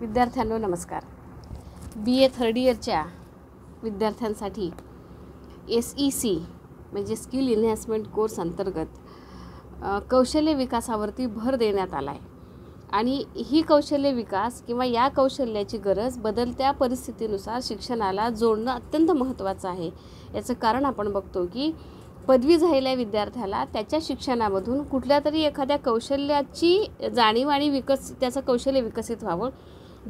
विद्यार्थ्यांनो नमस्कार बी ए थर्ड इयरच्या विद्यार्थ्यांसाठी एस ई सी म्हणजे स्किल इन्हॅन्समेंट कोर्स अंतर्गत कौशल्य विकासावरती भर देण्यात आला आहे आणि ही कौशल्य विकास किंवा या कौशल्याची गरज बदलत्या परिस्थितीनुसार शिक्षणाला जोडणं अत्यंत महत्त्वाचं आहे याचं कारण आपण बघतो की पदवी झालेल्या विद्यार्थ्याला त्याच्या शिक्षणामधून कुठल्या तरी एखाद्या कौशल्याची जाणीव आणि विकस त्याचं कौशल्य विकसित व्हावं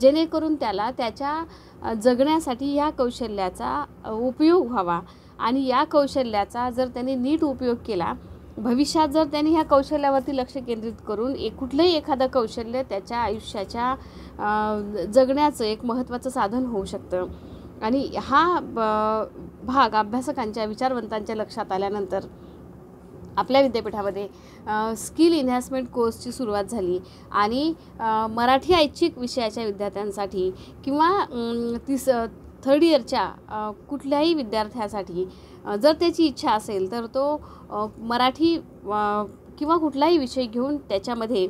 जेणेकरून त्याला त्याच्या जगण्यासाठी ह्या कौशल्याचा उपयोग व्हावा आणि या कौशल्याचा जर त्याने नीट उपयोग केला भविष्यात जर त्यांनी ह्या कौशल्यावरती लक्ष केंद्रित करून एक कुठलंही एखादं कौशल्य त्याच्या आयुष्याच्या जगण्याचं एक महत्त्वाचं साधन होऊ शकतं आणि हा भाग अभ्यासकांच्या विचारवंतांच्या लक्षात आल्यानंतर आपल्या विद्यापीठामध्ये स्किल इन्हॅन्समेंट कोर्सची सुरुवात झाली आणि मराठी ऐच्छिक विषयाच्या विद्यार्थ्यांसाठी किंवा तिस थर्ड इयरच्या कुठल्याही विद्यार्थ्यासाठी जर त्याची इच्छा असेल तर तो मराठी किंवा कुठलाही विषय घेऊन त्याच्यामध्ये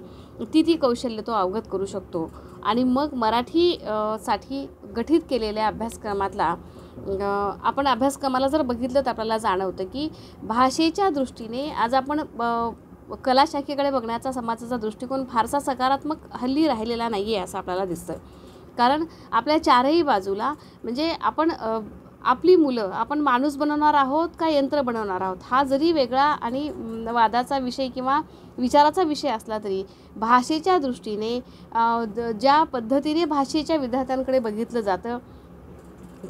ती ती कौशल्य तो अवगत करू शकतो आणि मग मराठी साठी गठीत केलेल्या अभ्यासक्रमातला आपण अभ्यासक्रमाला जर बघितलं तर आपल्याला जाणवतं की भाषेच्या दृष्टीने आज आपण कला शाखेकडे बघण्याचा समाजाचा दृष्टिकोन फारसा सकारात्मक हल्ली राहिलेला नाही आहे असं आपल्याला दिसतं कारण आपल्या चारही बाजूला म्हणजे आपण आपली मुलं आपण माणूस बनवणार आहोत का यंत्र बनवणार आहोत हा जरी वेगळा आणि वादाचा विषय किंवा विचाराचा विषय असला तरी भाषेच्या दृष्टीने ज्या पद्धतीने भाषेच्या विद्यार्थ्यांकडे बघितलं जातं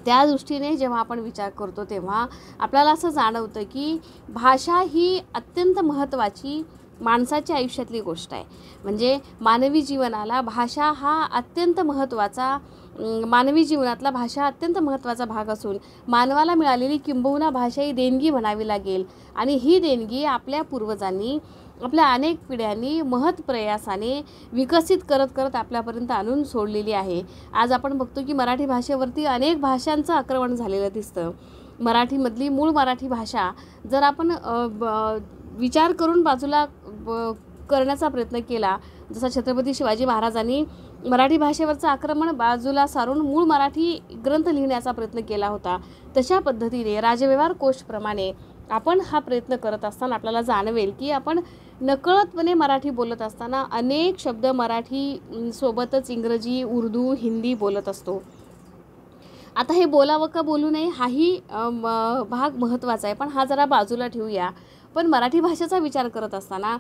त्या दृष्टीने जेव्हा आपण विचार करतो तेव्हा आपल्याला असं जाणवतं की भाषा ही अत्यंत महत्त्वाची माणसाच्या आयुष्यातली गोष्ट आहे म्हणजे मानवी जीवनाला भाषा हा अत्यंत महत्त्वाचा मानवी जीवनातला भाषा अत्यंत महत्त्वाचा भाग असून मानवाला मिळालेली किंबहुना भाषा ही देणगी म्हणावी लागेल आणि ही देणगी आपल्या पूर्वजांनी आपल्या अनेक पिढ्यांनी महत प्रयासाने विकसित करत करत आपल्यापर्यंत आणून सोडलेली आहे आज आपण बघतो की मराठी भाषेवरती अनेक भाषांचं आक्रमण झालेलं दिसतं मराठीमधली मूळ मराठी भाषा जर आपण विचार करून बाजूला करण्याचा प्रयत्न केला जसा छत्रपती शिवाजी महाराजांनी मराठी भाषेवरचं आक्रमण बाजूला सारून मूळ मराठी ग्रंथ लिहिण्याचा प्रयत्न केला होता तशा पद्धतीने राजव्यवहार कोशप्रमाणे आपण हा प्रयत्न करत असताना आपल्याला जाणवेल की आपण नकळतपणे मराठी बोलत असताना अनेक शब्द मराठी सोबतच इंग्रजी उर्दू हिंदी बोलत असतो आता हे बोलावं का बोलू नये हाही भाग महत्त्वाचा आहे पण हा जरा बाजूला ठेवूया पण मराठी भाषेचा विचार करत असताना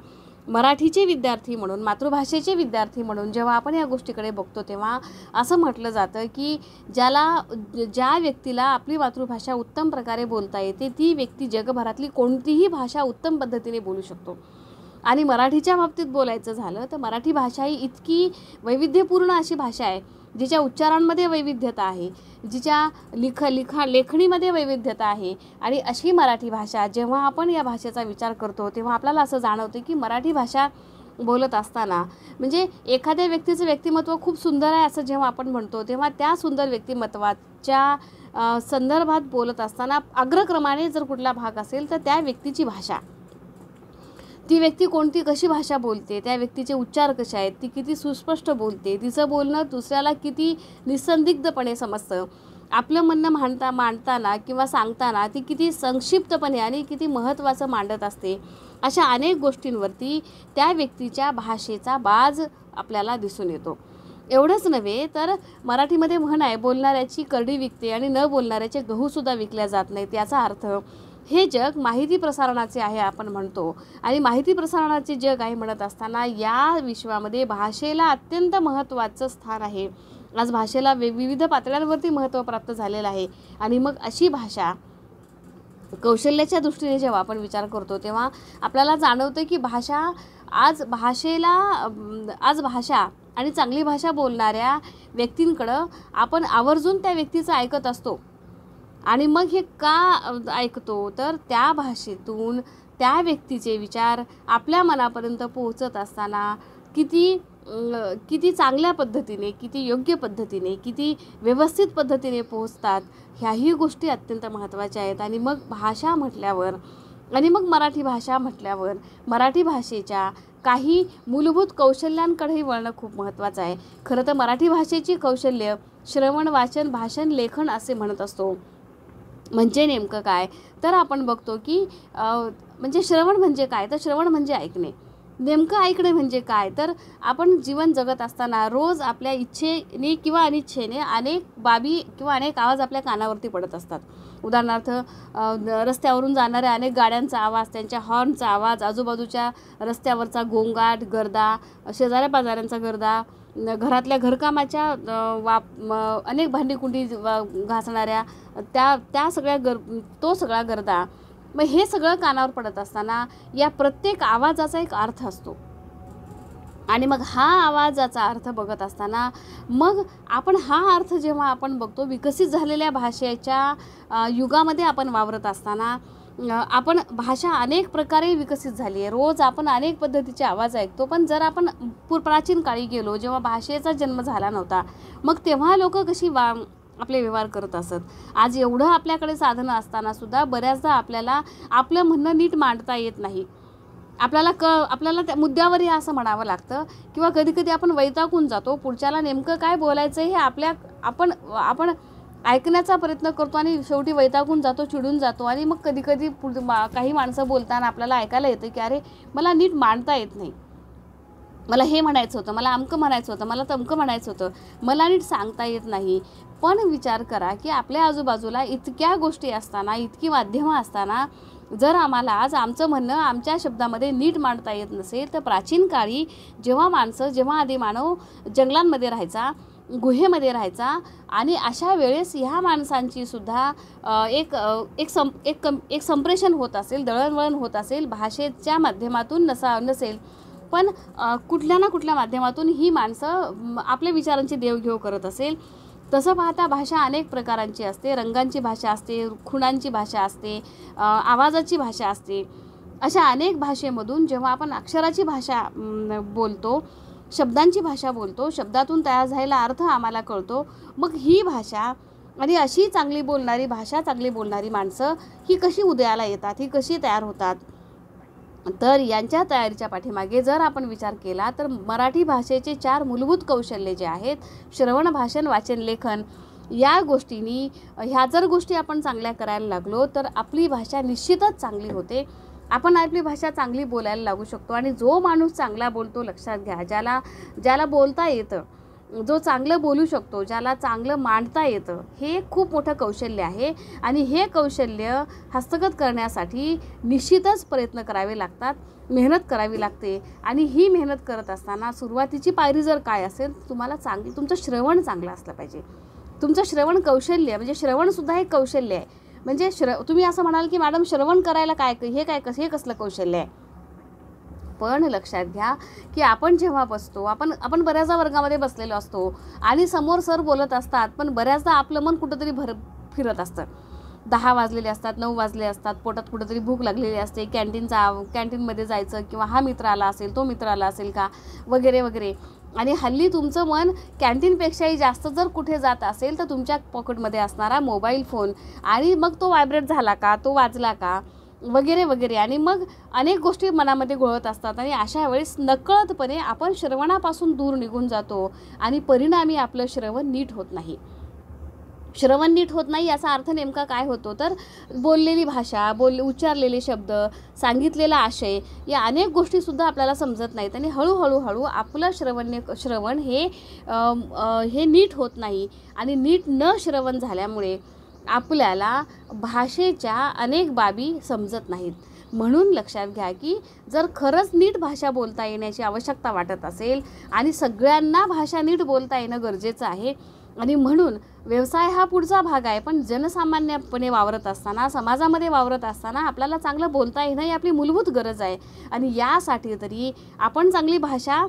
मराठीचे विद्यार्थी म्हणून मातृभाषेचे विद्यार्थी म्हणून जेव्हा आपण या गोष्टीकडे बघतो तेव्हा असं म्हटलं जातं की ज्याला ज्या व्यक्तीला आपली मातृभाषा उत्तम प्रकारे बोलता येते ती व्यक्ती जगभरातली कोणतीही भाषा उत्तम पद्धतीने बोलू शकतो आणि मराठीच्या बाबतीत बोलायचं झालं तर मराठी भाषा ही इतकी वैविध्यपूर्ण अशी भाषा आहे जिच्या उच्चारांमध्ये वैविध्यता आहे जिच्या लिख लिखा लेखणीमध्ये वैविध्यता आहे आणि अशी मराठी भाषा जेव्हा आपण या भाषेचा विचार करतो तेव्हा आपल्याला असं जाणवते की मराठी भाषा बोलत असताना म्हणजे एखाद्या व्यक्तीचं व्यक्तिमत्व खूप सुंदर आहे असं जेव्हा आपण म्हणतो तेव्हा त्या सुंदर व्यक्तिमत्वाच्या संदर्भात बोलत असताना अग्रक्रमाने जर कुठला भाग असेल तर त्या व्यक्तीची भाषा ती व्यक्ती कोणती कशी भाषा बोलते त्या व्यक्तीचे उच्चार कसे आहेत ती किती सुस्पष्ट बोलते तिचं बोलणं दुसऱ्याला किती निसंदिग्धपणे समजतं आपलं म्हणणं मांडता मांडताना किंवा सांगताना ती किती संक्षिप्तपणे आणि किती महत्त्वाचं मांडत असते अशा अनेक गोष्टींवरती त्या व्यक्तीच्या भाषेचा बाज आपल्याला दिसून येतो एवढंच नव्हे तर मराठीमध्ये म्हण आहे बोलणाऱ्याची करडी विकते आणि न बोलणाऱ्याचे गहूसुद्धा विकल्या जात नाहीत याचा अर्थ हे जग माहिती प्रसारणाचे आहे आपण म्हणतो आणि माहिती प्रसारणाचे जग आहे म्हणत असताना या विश्वामध्ये भाषेला अत्यंत महत्त्वाचं स्थान आहे आज भाषेला वे विविध पातळ्यांवरती महत्त्व प्राप्त झालेलं आहे आणि मग अशी भाषा कौशल्याच्या दृष्टीने जेव्हा आपण विचार करतो तेव्हा आपल्याला जाणवतं की भाषा आज भाषेला आज भाषा आणि चांगली भाषा बोलणाऱ्या व्यक्तींकडं आपण आवर्जून त्या व्यक्तीचं ऐकत असतो आणि मग हे का ऐकतो तर त्या भाषेतून त्या व्यक्तीचे विचार आपल्या मनापर्यंत पोहोचत असताना किती किती चांगल्या पद्धतीने किती योग्य पद्धतीने किती व्यवस्थित पद्धतीने पोहोचतात ह्याही गोष्टी अत्यंत महत्त्वाच्या आहेत आणि मग भाषा म्हटल्यावर आणि मग मराठी भाषा म्हटल्यावर मराठी भाषेच्या काही मूलभूत कौशल्यांकडेही वळणं खूप महत्त्वाचं आहे खरं तर मराठी भाषेची कौशल्य श्रवण वाचन भाषण लेखन असे म्हणत असतो म्हणजे नेमकं काय तर आपण बघतो की म्हणजे श्रवण म्हणजे काय तर श्रवण म्हणजे ऐकणे नेमकं ऐकणे म्हणजे काय तर आपण जीवन जगत असताना रोज आपल्या इच्छेने किंवा अनिच्छेने अनेक बाबी किंवा अनेक आवाज आपल्या कानावरती पडत असतात उदाहरणार्थ रस्त्यावरून जाणाऱ्या अनेक गाड्यांचा आवाज त्यांच्या हॉर्नचा आवाज आजूबाजूच्या रस्त्यावरचा गोंगाट गर्दा शेजाऱ्या पाजाऱ्यांचा गर्दा घरातल्या घरकामाच्या वाप अनेक भांडीकुंडी घासणाऱ्या त्या त्या सगळ्या गर तो सगळा गर्दा मग हे सगळं कानावर पडत असताना या प्रत्येक आवाजाचा एक अर्थ असतो आणि मग हा आवाजाचा अर्थ बघत असताना मग आपण हा अर्थ जेव्हा आपण बघतो विकसित झालेल्या भाषेच्या युगामध्ये आपण वावरत असताना आपण भाषा अनेक प्रकारे विकसित झाली आहे रोज आपण अनेक पद्धतीचे आवाज ऐकतो पण जर आपण पूर प्राचीन काळी गेलो जेव्हा भाषेचा जन्म झाला नव्हता मग तेव्हा लोक कशी वा आपले व्यवहार करत असत आज एवढं आपल्याकडे साधनं असतानासुद्धा बऱ्याचदा आपल्याला आपलं म्हणणं नीट मांडता येत नाही आपल्याला क आपल्याला त्या मुद्द्यावर असं म्हणावं लागतं किंवा कधीकधी आपण वैताकून जातो पुढच्याला नेमकं काय बोलायचं हे आपल्या आपण आपण ऐकण्याचा प्रयत्न करतो आणि शेवटी वैतागून जातो चिडून जातो आणि मग कधी कधी काही माणसं बोलताना आपल्याला ऐकायला येतं की अरे मला नीट मांडता येत नाही मला हे म्हणायचं होतं मला अमकं म्हणायचं होतं मला तमकं म्हणायचं होतं मला नीट सांगता येत नाही पण विचार करा की आपल्या आजूबाजूला इतक्या गोष्टी असताना इतकी माध्यमं असताना जर आम्हाला आज आमचं म्हणणं आमच्या शब्दामध्ये नीट मांडता येत नसेल तर प्राचीन काळी जेव्हा माणसं जेव्हा आधी मानव जंगलांमध्ये राहायचा गुहेमध्ये राहायचा आणि अशा वेळेस ह्या माणसांची सुद्धा एक एक सं एक कम एक संप्रेषण होत असेल दळणवळण होत असेल भाषेच्या माध्यमातून नसा नसेल पण कुठल्या ना कुठल्या माध्यमातून ही माणसं आपल्या विचारांची देवघेव करत असेल तसं पाहता भाषा अनेक प्रकारांची असते रंगांची भाषा असते खुणांची भाषा असते आवाजाची भाषा असते अशा अनेक भाषेमधून जेव्हा आपण अक्षराची भाषा बोलतो शब्दांची भाषा बोलतो शब्दातून तयार झालेला अर्थ आम्हाला कळतो मग ही भाषा आणि अशी चांगली बोलणारी भाषा चांगली बोलणारी माणसं ही कशी उदयाला येतात ही कशी तयार होतात तर यांच्या तयारीच्या पाठीमागे जर आपण विचार केला तर मराठी भाषेचे चार मूलभूत कौशल्य जे आहेत श्रवण भाषण वाचन लेखन या गोष्टींनी ह्या जर गोष्टी आपण चांगल्या करायला लागलो तर आपली भाषा निश्चितच चांगली होते आपण आपली भाषा चांगली बोलायला लागू शकतो आणि जो माणूस चांगला बोलतो लक्षात घ्या ज्याला ज्याला बोलता येतं जो चांगलं बोलू शकतो ज्याला चांगलं मांडता येतं हे खूप मोठं कौशल्य आहे आणि हे कौशल्य हस्तगत करण्यासाठी निश्चितच प्रयत्न करावे लागतात मेहनत करावी लागते आणि ही मेहनत करत असताना सुरुवातीची पायरी जर काय असेल तुम्हाला चांगली तुमचं श्रवण चांगलं असलं पाहिजे तुमचं श्रवण कौशल्य म्हणजे श्रवणसुद्धा एक कौशल्य आहे म्हणजे श्र तुम्ही असं म्हणाल की मॅडम श्रवण करायला काय हे काय कसं हे कसलं कौशल्य आहे पण लक्षात घ्या की आपण जेव्हा बसतो आपण आपण बऱ्याचदा वर्गामध्ये बसलेलो असतो आणि समोर सर बोलत असतात पण बऱ्याचदा आपलं मन कुठंतरी भर फिरत असतं दहा वाजलेले असतात नऊ वाजले असतात पोटात कुठंतरी भूक लागलेली असते कॅन्टीनचा कॅन्टीनमध्ये जायचं किंवा हा मित्र आला असेल तो मित्र आला असेल का वगैरे वगैरे आणि हल्ली तुमचं मन कॅन्टीनपेक्षाही जास्त जर कुठे जात असेल तर तुमच्या पॉकेटमध्ये असणारा मोबाईल फोन आणि मग तो वायब्रेट झाला का तो वाजला का वगैरे वगैरे आणि मग अनेक गोष्टी मनामध्ये घोळत असतात आणि अशा वेळेस नकळतपणे आपण श्रवणापासून दूर निघून जातो आणि परिणामी आपलं श्रवण नीट होत नाही श्रवण नीट होत नाही याचा अर्थ नेमका काय होतो तर बोललेली भाषा बोल उच्चारलेले शब्द सांगितलेला आशय या अनेक गोष्टीसुद्धा आपल्याला समजत नाहीत आणि हळूहळू हळू आपलं श्रवण्य श्रवण हे हे नीट होत नाही आणि नीट न श्रवण झाल्यामुळे आपल्याला भाषेच्या अनेक बाबी समजत नाहीत म्हणून लक्षात घ्या की जर खरंच नीट भाषा बोलता येण्याची आवश्यकता वाटत असेल आणि सगळ्यांना भाषा नीट बोलता येणं गरजेचं आहे आणि म्हणून व्यवसाय हा पुढचा भाग आहे पण जनसामान्यपणे वावरत असताना समाजामध्ये वावरत असताना आपल्याला चांगलं बोलता येणं ही आपली मूलभूत गरज आहे आणि यासाठी तरी आपण चांगली भाषा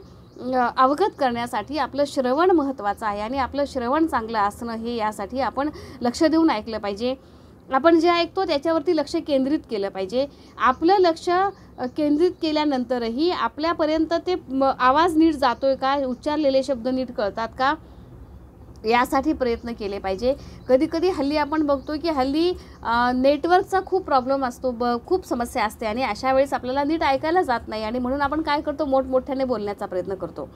अवगत करण्यासाठी आपलं श्रवण महत्त्वाचं आहे आणि आपलं श्रवण चांगलं असणं हे यासाठी आपण लक्ष देऊन ऐकलं पाहिजे आपण जे ऐकतो त्याच्यावरती लक्ष केंद्रित केलं पाहिजे आपलं लक्ष केंद्रित केल्यानंतरही आपल्यापर्यंत ते आवाज नीट जातोय का उच्चारलेले शब्द नीट कळतात का यासाठी प्रयत्न केले पाहिजे कधी कधी हल्ली आपण बघतो की हल्ली नेटवर्कचा खूप प्रॉब्लेम असतो ब खूप समस्या असते आणि अशा वेळेस आपल्याला नीट ऐकायला जात नाही आणि म्हणून आपण काय करतो मोठमोठ्याने बोलण्याचा प्रयत्न करतो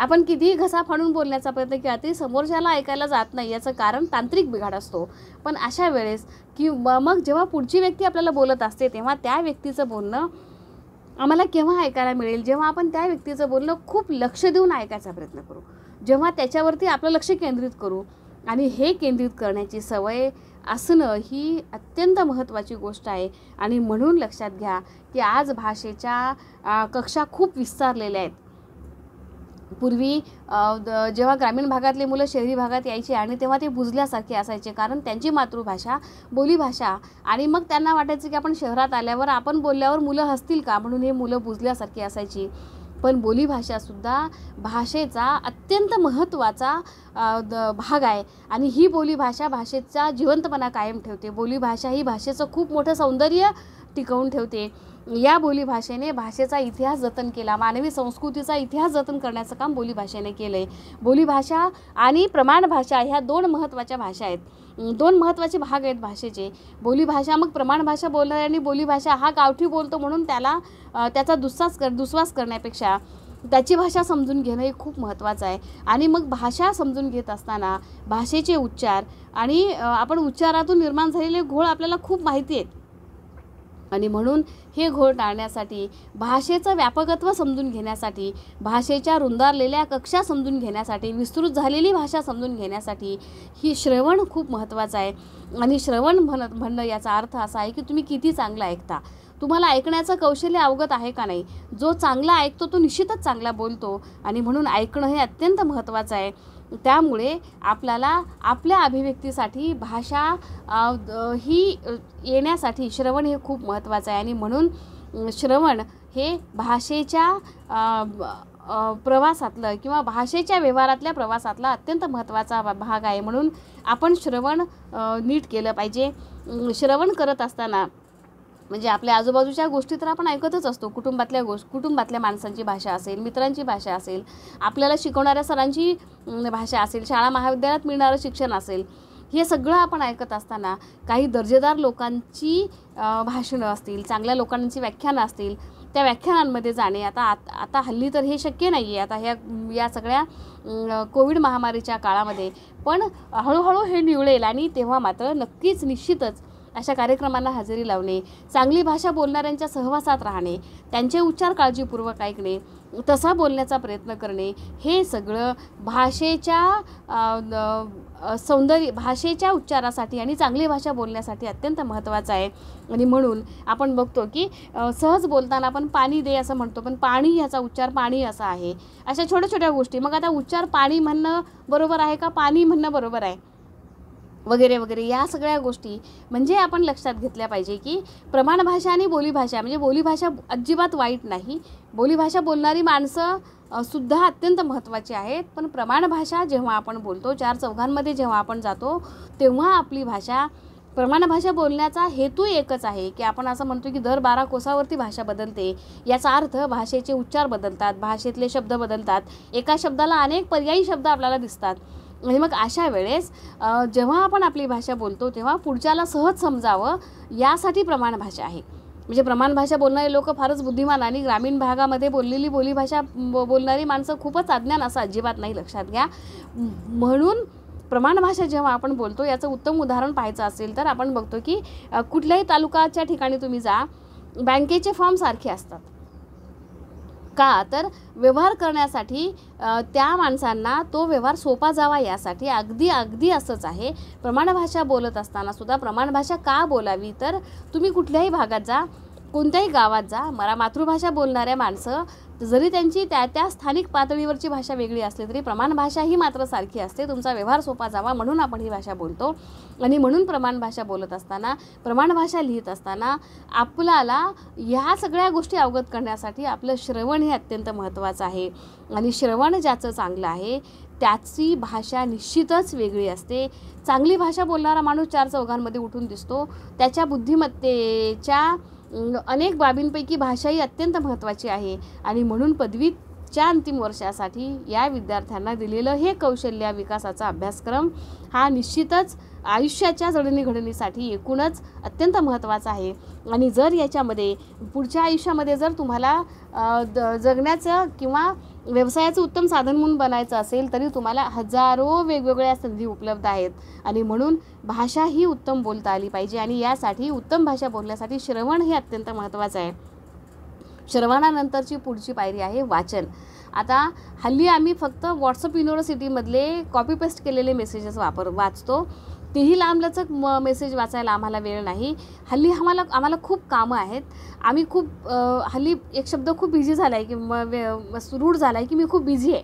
आपण कितीही घसा फाडून बोलण्याचा प्रयत्न किंवा तरी समोरच्याला ऐकायला जात नाही याचं कारण तांत्रिक बिघाड असतो पण अशा वेळेस की मग जेव्हा पुढची व्यक्ती आपल्याला बोलत असते तेव्हा त्या व्यक्तीचं बोलणं आम्हाला केव्हा ऐकायला मिळेल जेव्हा आपण त्या व्यक्तीचं बोलणं खूप लक्ष देऊन ऐकायचा प्रयत्न करू जेव्हा त्याच्यावरती आपलं लक्ष केंद्रित करू आणि हे केंद्रित करण्याची सवय असणं ही अत्यंत महत्त्वाची गोष्ट आहे आणि म्हणून लक्षात घ्या की आज भाषेच्या कक्षा खूप विस्तारलेल्या आहेत पूर्वी जेव्हा ग्रामीण भागातले मुलं शहरी भागात यायची आणि तेव्हा ते बुजल्यासारखे असायचे कारण त्यांची मातृभाषा बोलीभाषा आणि मग त्यांना वाटायचं की आपण शहरात आल्यावर आपण बोलल्यावर मुलं हसतील का म्हणून हे मुलं बुजल्यासारखी असायची पण बोलीभाषासुद्धा भाषेचा अत्यंत महत्त्वाचा द भाग आहे आणि ही बोलीभाषा भाषेचा जिवंतपणा कायम ठेवते बोलीभाषा ही भाषेचं खूप मोठं सौंदर्य टिकवून ठेवते या बोलीभाषेने भाषेचा इतिहास जतन केला मानवी संस्कृतीचा इतिहास जतन करण्याचं काम बोलीभाषेने केलं आहे बोलीभाषा आणि प्रमाणभाषा ह्या दोन महत्त्वाच्या भाषा आहेत दोन महत्त्वाचे भाग आहेत भाषेचे बोलीभाषा मग प्रमाण भाषा बोलणाऱ्यांनी बोलीभाषा हा गावठी बोलतो म्हणून त्याला त्याचा दुस्वास कर दुस्वास करण्यापेक्षा त्याची भाषा समजून घेणं हे खूप महत्त्वाचं आहे आणि मग भाषा समजून घेत असताना भाषेचे उच्चार आणि आपण उच्चारातून निर्माण झालेले घोळ आपल्याला खूप माहिती आहेत आणि म्हणून हे घोळ टाळण्यासाठी भाषेचं व्यापकत्व समजून घेण्यासाठी भाषेच्या रुंदारलेल्या कक्षा समजून घेण्यासाठी विस्तृत झालेली भाषा समजून घेण्यासाठी ही श्रवण खूप महत्त्वाचं आहे आणि श्रवण म्हण म्हणणं याचा अर्थ असा आहे की तुम्ही किती चांगलं ऐकता तुम्हाला ऐकण्याचं कौशल्य अवगत आहे का नाही जो चांगला ऐकतो तो निश्चितच चांगला बोलतो आणि म्हणून ऐकणं हे अत्यंत महत्त्वाचं आहे त्यामुळे आपल्याला आपल्या अभिव्यक्तीसाठी भाषा ही येण्यासाठी श्रवण हे खूप महत्त्वाचं आहे आणि म्हणून श्रवण हे भाषेच्या प्रवासातलं किंवा भाषेच्या व्यवहारातल्या प्रवासातला अत्यंत महत्त्वाचा भाग आहे म्हणून आपण श्रवण नीट केलं पाहिजे श्रवण करत असताना म्हणजे आपल्या आजूबाजूच्या गोष्टी तर आपण ऐकतच असतो कुटुंबातल्या गोष्ट कुटुंबातल्या माणसांची भाषा असेल मित्रांची भाषा असेल आपल्याला शिकवणाऱ्या सरांची भाषा असेल शाळा महाविद्यालयात मिळणारं शिक्षण असेल हे सगळं आपण ऐकत असताना काही दर्जेदार लोकांची भाषणं असतील चांगल्या लोकांची व्याख्यानं असतील त्या व्याख्यानांमध्ये जाणे आता आत आता हल्ली तर हे शक्य नाही आहे आता ह्या या सगळ्या कोविड महामारीच्या काळामध्ये पण हळूहळू हे निवळेल आणि तेव्हा मात्र नक्कीच निश्चितच अशा कार्यक्रमांना हजेरी लावणे चांगली भाषा बोलणाऱ्यांच्या सहवासात राहणे त्यांचे उच्चार काळजीपूर्वक ऐकणे तसा बोलण्याचा प्रयत्न करणे हे सगळं भाषेच्या सौंदर्य भाषेच्या उच्चारासाठी आणि चांगली भाषा बोलण्यासाठी अत्यंत महत्त्वाचं आहे आणि म्हणून आपण बघतो की सहज बोलताना आपण पाणी दे असं म्हणतो पण पाणी ह्याचा उच्चार पाणी असा आहे अशा छोट्या छोट्या गोष्टी मग आता उच्चार पाणी म्हणणं बरोबर आहे का पाणी म्हणणं बरोबर आहे वगैरे वगैरे या सगळ्या गोष्टी म्हणजे आपण लक्षात घेतल्या पाहिजे की प्रमाणभाषा आणि बोलीभाषा म्हणजे बोलीभाषा अजिबात वाईट नाही बोलीभाषा बोलणारी माणसं सुद्धा अत्यंत महत्त्वाची आहेत पण प्रमाणभाषा जेव्हा आपण बोलतो चार चौघांमध्ये जेव्हा आपण जातो तेव्हा आपली भाषा प्रमाणभाषा बोलण्याचा हेतू एकच आहे की आपण असं म्हणतो की दर बारा कोसावरती भाषा बदलते याचा अर्थ भाषेचे उच्चार बदलतात भाषेतले शब्द बदलतात एका शब्दाला अनेक पर्यायी शब्द आपल्याला दिसतात आणि म्हणजे मग अशा वेळेस जेव्हा आपण आपली भाषा बोलतो तेव्हा पुढच्याला सहज समजावं यासाठी प्रमाण भाषा आहे म्हणजे प्रमाण भाषा बोलणारे लोक फारच बुद्धिमान आणि ग्रामीण भागामध्ये बोललेली बोलीभाषा बो बोलणारी माणसं खूपच अज्ञान असं अजिबात नाही लक्षात घ्या म्हणून प्रमाण भाषा जेव्हा आपण बोलतो याचं उत्तम उदाहरण पाहायचं असेल तर आपण बघतो की कुठल्याही तालुकाच्या ठिकाणी तुम्ही जा बँकेचे फॉर्म सारखे असतात का तर व्यवहार करण्यासाठी त्या माणसांना तो व्यवहार सोपा जावा यासाठी अगदी अगदी असंच आहे प्रमाणभाषा बोलत असतानासुद्धा प्रमाणभाषा का बोलावी तर तुम्ही कुठल्याही भागात जा कोणत्याही गावात जा मला मातृभाषा बोलणाऱ्या माणसं जरी त्यांची त्या त्या स्थानिक पातळीवरची भाषा वेगळी असली तरी प्रमाण भाषा ही मात्र सारखी असते तुमचा व्यवहार सोपा जावा म्हणून आपण ही भाषा बोलतो आणि म्हणून प्रमाण भाषा बोलत असताना प्रमाण भाषा लिहित असताना आपल्याला ह्या सगळ्या गोष्टी अवगत करण्यासाठी आपलं श्रवण हे अत्यंत महत्त्वाचं आहे आणि श्रवण ज्याचं चांगलं आहे त्याची भाषा निश्चितच वेगळी असते चांगली भाषा बोलणारा माणूस चार चौघांमध्ये उठून दिसतो त्याच्या बुद्धिमत्तेच्या अनेक बाबींपैकी भाषा ही अत्यंत महत्त्वाची आहे आणि म्हणून पदवीच्या अंतिम वर्षासाठी या विद्यार्थ्यांना दिलेलं हे कौशल्य विकासाचा अभ्यासक्रम हा निश्चितच आयुष्याच्या जडणीघडणीसाठी एकूणच अत्यंत महत्त्वाचा आहे आणि जर याच्यामध्ये पुढच्या आयुष्यामध्ये जर तुम्हाला द जगण्याचं किंवा व्यवसायाचं उत्तम साधन म्हणून बनायचं असेल तरी तुम्हाला हजारो वेगवेगळ्या संधी उपलब्ध आहेत आणि म्हणून भाषा ही उत्तम बोलता आली पाहिजे आणि यासाठी उत्तम भाषा बोलण्यासाठी श्रवण हे अत्यंत महत्त्वाचं आहे श्रवणानंतरची पुढची पायरी आहे वाचन आता हल्ली आम्ही फक्त व्हॉट्सअप युनिव्हर्सिटीमधले कॉपी पेस्ट केलेले मेसेजेस वापर वाचतो तेही लांबलचक म मेसेज वाचायला आम्हाला वेळ नाही हल्ली आम्हाला आम्हाला खूप कामं आहेत आम्ही खूप हल्ली एक शब्द खूप बिझी झाला आहे की रूढ झाला आहे की मी खूप बिझी आहे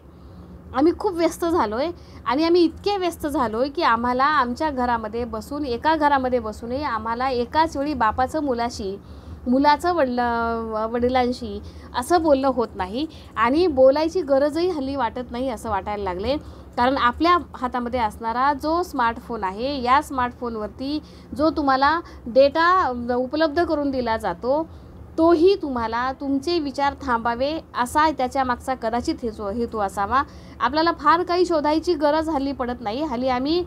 आम्ही खूप व्यस्त झालो आहे आणि आम्ही इतके व्यस्त झालो आहे की आम्हाला आमच्या घरामध्ये बसून एका घरामध्ये बसूनही आम्हाला एकाच वेळी बापाचं मुलाशी मुलाचं वडल वडिलांशी असं बोलणं होत नाही आणि बोलायची गरजही हल्ली वाटत नाही असं वाटायला लागले कारण आपल्या हातामध्ये असणारा जो स्मार्टफोन आहे या स्मार्टफोनवरती जो तुम्हाला डेटा उपलब्ध करून दिला जातो तोही तुम्हाला तुमचे विचार थांबावे असा त्याच्या मागचा कदाचित हेतू हेतू असावा आपल्याला फार काही शोधायची गरज हल्ली पडत नाही हल्ली आम्ही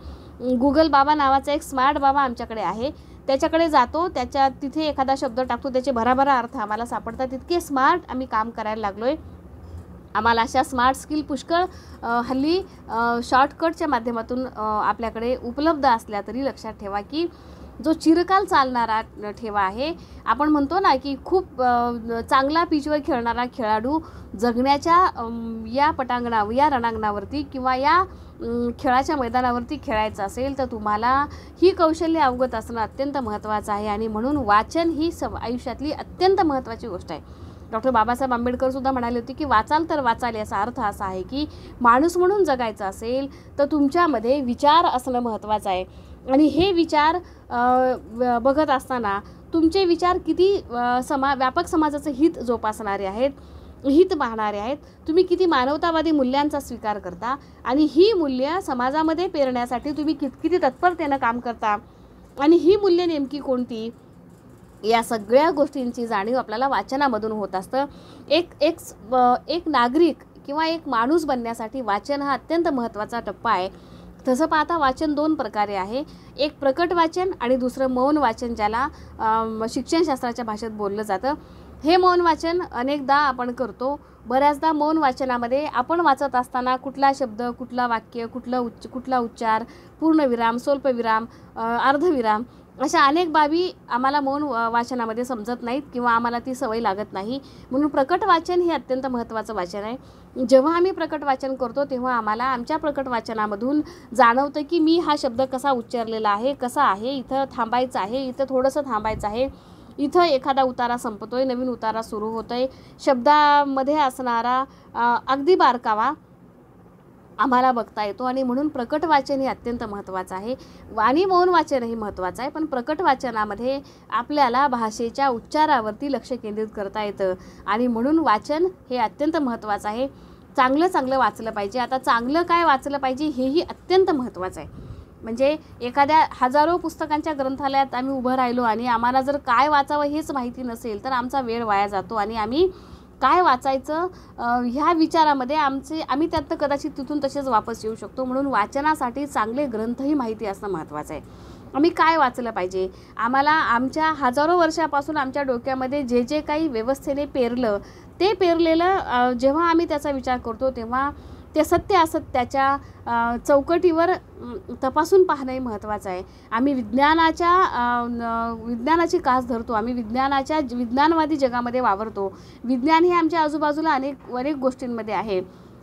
गुगल बाबा नावाचा एक स्मार्ट बाबा आमच्याकडे आहे त्याच्याकडे जातो त्याच्या तिथे एखादा शब्द टाकतो त्याचे भराभरा अर्थ आम्हाला सापडतात तितके स्मार्ट आम्ही काम करायला लागलो आहे आम्हाला अशा स्मार्ट स्किल पुष्कळ हल्ली शॉर्टकटच्या माध्यमातून आपल्याकडे उपलब्ध असल्या तरी लक्षात ठेवा की जो चिरकाल चालणारा ठेवा आहे आपण म्हणतो ना की खूप चांगला पिचवर खेळणारा खेळाडू जगण्याच्या या पटांगणा या रणांगणावरती किंवा या खेळाच्या मैदानावरती खेळायचं असेल तर तुम्हाला ही कौशल्य अवगत असणं अत्यंत महत्त्वाचं आहे आणि म्हणून वाचन ही स आयुष्यातली अत्यंत महत्त्वाची गोष्ट आहे डॉक्टर बाबासाहेब आंबेडकर सुद्धा म्हणाले होते की वाचाल तर वाचाल याचा अर्थ असा आहे की माणूस म्हणून जगायचा असेल तर तुमच्यामध्ये विचार असणं महत्त्वाचं आहे आणि हे विचार बघत असताना तुमचे विचार किती समा व्यापक समाजाचं हित जोपासणारे आहेत हित पाहणारे आहेत तुम्ही किती मानवतावादी मूल्यांचा स्वीकार करता आणि ही मूल्य समाजामध्ये पेरण्यासाठी तुम्ही कित किती तत्परतेनं काम करता आणि ही मूल्य नेमकी कोणती या सगळ्या गोष्टींची जाणीव आपल्याला वाचनामधून होत असतं एक एक एक नागरिक किंवा एक माणूस बनण्यासाठी वाचन हा अत्यंत महत्त्वाचा टप्पा आहे तसं पाहता वाचन दोन प्रकारे आहे एक प्रकट वाचन आणि दुसरं मौन वाचन ज्याला शिक्षणशास्त्राच्या भाषेत बोललं जातं हे मौन वाचन अनेकदा आपण करतो बऱ्याचदा मौन वाचनामध्ये आपण वाचत असताना कुठला शब्द कुठला वाक्य कुठलं उच्च कुठला उच्चार पूर्णविराम स्वल्पविराम अर्धविराम अशा अनेक बाबी आम्हाला मौन वाचनामध्ये समजत नाहीत किंवा आम्हाला ती सवय लागत नाही म्हणून प्रकट वाचन हे अत्यंत महत्त्वाचं वाचन आहे जेव्हा आम्ही प्रकट वाचन करतो तेव्हा आम्हाला आमच्या प्रकट वाचनामधून जाणवतं की मी हा शब्द कसा उच्चारलेला आहे कसा आहे इथं थांबायचं आहे इथं थोडंसं थांबायचं आहे इथं एखादा उतारा संपतोय नवीन उतारा सुरू होतोय शब्दामध्ये असणारा अगदी बारकावा आम्हाला बघता येतो आणि म्हणून प्रकट वाचन हे अत्यंत महत्त्वाचं आहे वाणी मौन वाचन हे महत्त्वाचं आहे पण प्रकट वाचनामध्ये आपल्याला भाषेच्या उच्चारावरती लक्ष केंद्रित करता येतं आणि म्हणून वाचन हे अत्यंत महत्त्वाचं आहे चांगलं चांगलं वाचलं पाहिजे आता चांगलं काय वाचलं पाहिजे हेही अत्यंत महत्त्वाचं आहे म्हणजे एखाद्या हजारो पुस्तकांच्या ग्रंथालयात आम्ही उभं राहिलो आणि आम्हाला जर काय वाचावं हेच माहिती नसेल तर आमचा वेळ वाया जातो आणि आम्ही काय वाचायचं ह्या विचारामध्ये आमचे आम्ही त्यात कदाचित तिथून तसेच वापस येऊ शकतो म्हणून वाचनासाठी चांगले ग्रंथही माहिती असणं महत्त्वाचं आहे आम्ही काय वाचलं पाहिजे आम्हाला आमच्या हजारो वर्षापासून आमच्या डोक्यामध्ये जे जे काही व्यवस्थेने पेरलं ते पेरलेलं जेव्हा आम्ही त्याचा विचार करतो तेव्हा ते सत्य असत्याच्या चौकटीवर तपासून पाहणंही महत्त्वाचं आहे आम्ही विज्ञानाच्या विज्ञानाची कास धरतो आम्ही विज्ञानाच्या विज्ञानवादी जगामध्ये वावरतो विज्ञान हे आमच्या आजूबाजूला अनेक अनेक गोष्टींमध्ये आहे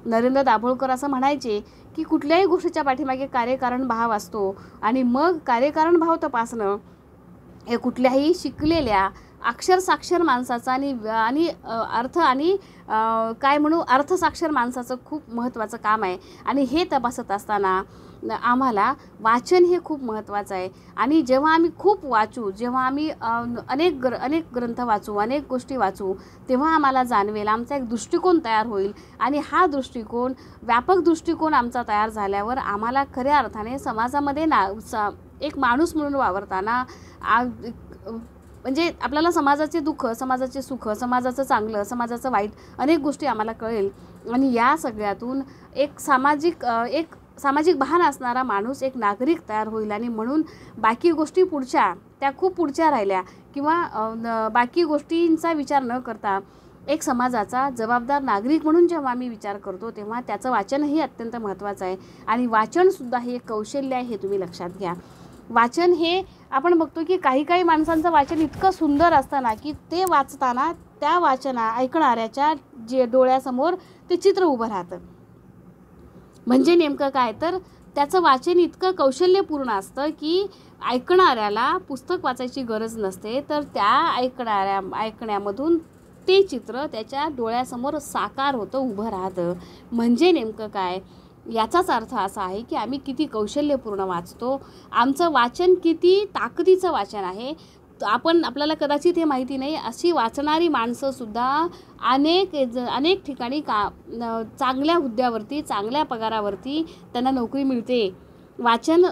नरेंद्र दाभोळकर असं म्हणायचे की कुठल्याही गोष्टीच्या पाठीमागे कार्यकारण भाव असतो आणि मग कार्यकारण भाव तपासणं हे कुठल्याही शिकलेल्या अक्षरसाक्षर माणसाचा आणि आणि अर्थ आणि काय म्हणू अर्थसाक्षर माणसाचं खूप महत्त्वाचं काम आहे आणि हे तपासत असताना आम्हाला वाचन हे खूप महत्त्वाचं आहे आणि जेव्हा आम्ही खूप वाचू जेव्हा आम्ही अनेक ग्र अनेक ग्रंथ वाचू अनेक गोष्टी वाचू तेव्हा आम्हाला जाणवेल आमचा एक दृष्टिकोन तयार होईल आणि हा दृष्टिकोन व्यापक दृष्टिकोन आमचा तयार झाल्यावर आम्हाला खऱ्या अर्थाने समाजामध्ये ना एक माणूस म्हणून वावरताना म्हणजे आपल्याला समाजाचे दुःख समाजाचे सुख समाजाचं चांगलं समाजाचं वाईट अनेक गोष्टी आम्हाला कळेल आणि या सगळ्यातून एक सामाजिक एक सामाजिक भान असणारा माणूस एक नागरिक तयार होईल आणि म्हणून बाकी गोष्टी पुढच्या त्या खूप पुढच्या राहिल्या किंवा बाकी गोष्टींचा विचार न करता एक समाजाचा जबाबदार नागरिक म्हणून जेव्हा आम्ही विचार करतो तेव्हा त्याचं वाचनही अत्यंत महत्त्वाचं आहे आणि वाचनसुद्धा हे एक कौशल्य आहे हे तुम्ही लक्षात घ्या वाचन हे आपण बघतो की काही काही माणसांचं वाचन इतकं सुंदर असतं ना की ते वाचताना त्या वाचना ऐकणाऱ्याच्या जे डोळ्यासमोर ते चित्र उभं राहतं म्हणजे नेमकं काय तर त्याचं वाचन इतकं कौशल्यपूर्ण असतं की ऐकणाऱ्याला पुस्तक वाचायची गरज नसते तर त्या ऐकणाऱ्या ऐकण्यामधून ते चित्र त्याच्या डोळ्यासमोर साकार होतं उभं राहतं म्हणजे नेमकं काय याचाच अर्थ असा आहे की आम्ही किती कौशल्यपूर्ण वाचतो आमचं वाचन किती ताकदीचं वाचन आहे आपण आपल्याला कदाचित हे माहिती नाही अशी वाचणारी माणसंसुद्धा अनेक अनेक ठिकाणी का चांगल्या हुद्द्यावरती चांगल्या पगारावरती त्यांना नोकरी मिळते वाचन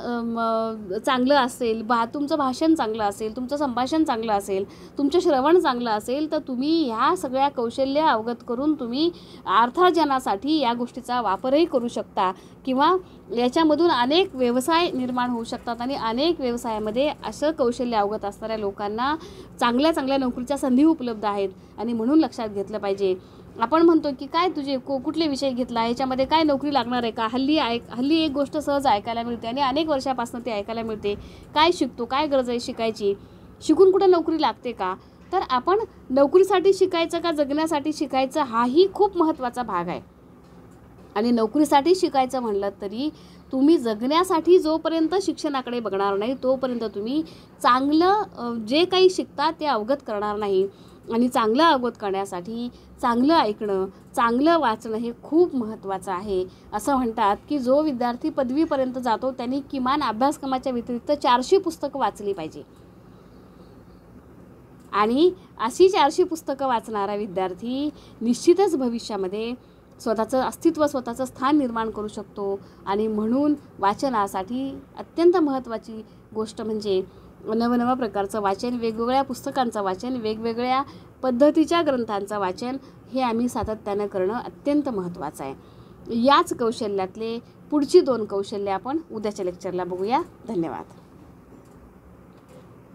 चांगलं असेल भा तुमचं भाषण चांगलं असेल तुमचं संभाषण चांगलं असेल तुमचं श्रवण चांगलं असेल तर तुम्ही ह्या सगळ्या कौशल्य अवगत करून तुम्ही अर्थार्जनासाठी या गोष्टीचा वापरही करू शकता किंवा याच्यामधून अनेक व्यवसाय निर्माण होऊ शकतात आणि अनेक व्यवसायामध्ये असं कौशल्य अवगत असणाऱ्या लोकांना चांगल्या चांगल्या नोकरीच्या संधी उपलब्ध आहेत आणि म्हणून लक्षात घेतलं पाहिजे आपण म्हणतो की काय तुझे को कुठले विषय घेतला याच्यामध्ये काय नोकरी लागणार आहे का हल्ली ऐक हल्ली एक गोष्ट सहज ऐकायला मिळते आणि अनेक वर्षापासून ते ऐकायला मिळते काय शिकतो काय गरज आहे शिकायची शिकून कुठं नोकरी लागते का तर आपण नोकरीसाठी शिकायचं का जगण्यासाठी शिकायचं हाही खूप महत्त्वाचा भाग आहे आणि नोकरीसाठी शिकायचं म्हणलं तरी तुम्ही जगण्यासाठी जोपर्यंत शिक्षणाकडे बघणार नाही तोपर्यंत तुम्ही चांगलं जे काही शिकता ते अवगत करणार नाही आणि चांगलं अवगत करण्यासाठी चांगलं ऐकणं चांगलं वाचणं हे खूप महत्त्वाचं आहे असं म्हणतात की जो विद्यार्थी पदवीपर्यंत जातो त्यांनी किमान अभ्यासक्रमाच्या व्यतिरिक्त चारशे पुस्तकं वाचली पाहिजे आणि अशी चारशे पुस्तकं वाचणारा विद्यार्थी निश्चितच भविष्यामध्ये स्वतःचं अस्तित्व स्वतःचं स्थान निर्माण करू शकतो आणि म्हणून वाचनासाठी अत्यंत महत्त्वाची गोष्ट म्हणजे नवनव प्रकारचं वाचन वेगवेगळ्या पुस्तकांचं वाचन वेगवेगळ्या पद्धतीच्या ग्रंथांचं वाचन हे आम्ही सातत्यानं करणं अत्यंत महत्त्वाचं आहे याच कौशल्यातले पुढची दोन कौशल्य आपण उद्याच्या लेक्चरला बघूया धन्यवाद